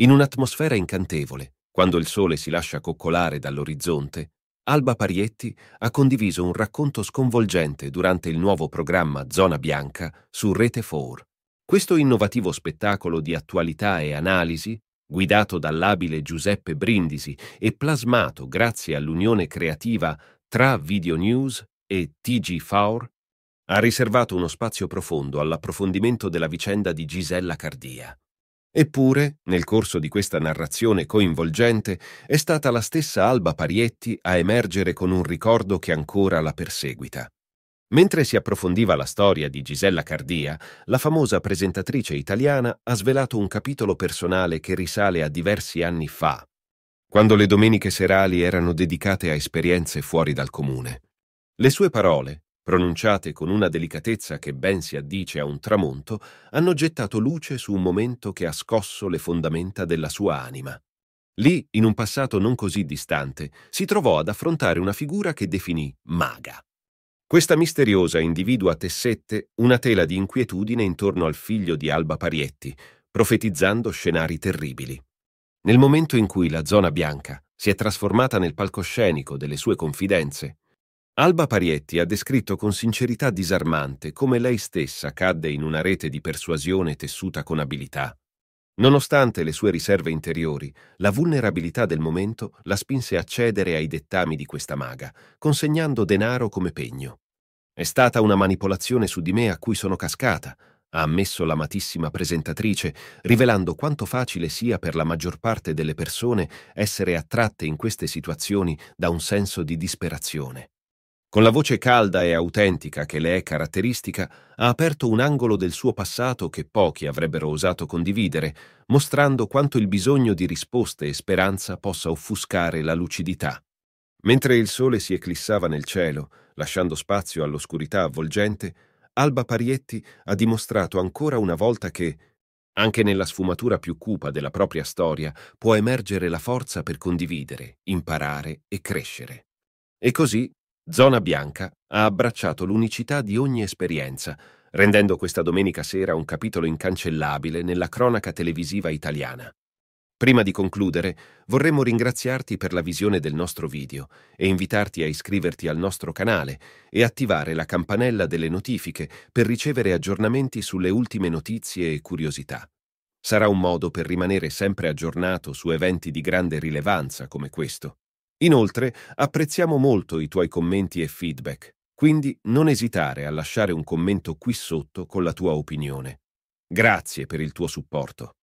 In un'atmosfera incantevole, quando il sole si lascia coccolare dall'orizzonte, Alba Parietti ha condiviso un racconto sconvolgente durante il nuovo programma Zona Bianca su Rete 4. Questo innovativo spettacolo di attualità e analisi, guidato dall'abile Giuseppe Brindisi e plasmato grazie all'unione creativa tra Video News e TG Faur, ha riservato uno spazio profondo all'approfondimento della vicenda di Gisella Cardia. Eppure, nel corso di questa narrazione coinvolgente, è stata la stessa Alba Parietti a emergere con un ricordo che ancora la perseguita. Mentre si approfondiva la storia di Gisella Cardia, la famosa presentatrice italiana ha svelato un capitolo personale che risale a diversi anni fa, quando le domeniche serali erano dedicate a esperienze fuori dal comune. Le sue parole, pronunciate con una delicatezza che ben si addice a un tramonto, hanno gettato luce su un momento che ha scosso le fondamenta della sua anima. Lì, in un passato non così distante, si trovò ad affrontare una figura che definì maga. Questa misteriosa individua tessette una tela di inquietudine intorno al figlio di Alba Parietti, profetizzando scenari terribili. Nel momento in cui la zona bianca si è trasformata nel palcoscenico delle sue confidenze, Alba Parietti ha descritto con sincerità disarmante come lei stessa cadde in una rete di persuasione tessuta con abilità. Nonostante le sue riserve interiori, la vulnerabilità del momento la spinse a cedere ai dettami di questa maga, consegnando denaro come pegno. È stata una manipolazione su di me a cui sono cascata, ha ammesso l'amatissima presentatrice, rivelando quanto facile sia per la maggior parte delle persone essere attratte in queste situazioni da un senso di disperazione. Con la voce calda e autentica che le è caratteristica, ha aperto un angolo del suo passato che pochi avrebbero osato condividere, mostrando quanto il bisogno di risposte e speranza possa offuscare la lucidità. Mentre il sole si eclissava nel cielo, lasciando spazio all'oscurità avvolgente, Alba Parietti ha dimostrato ancora una volta che, anche nella sfumatura più cupa della propria storia, può emergere la forza per condividere, imparare e crescere. E così Zona Bianca ha abbracciato l'unicità di ogni esperienza, rendendo questa domenica sera un capitolo incancellabile nella cronaca televisiva italiana. Prima di concludere, vorremmo ringraziarti per la visione del nostro video e invitarti a iscriverti al nostro canale e attivare la campanella delle notifiche per ricevere aggiornamenti sulle ultime notizie e curiosità. Sarà un modo per rimanere sempre aggiornato su eventi di grande rilevanza come questo. Inoltre, apprezziamo molto i tuoi commenti e feedback, quindi non esitare a lasciare un commento qui sotto con la tua opinione. Grazie per il tuo supporto.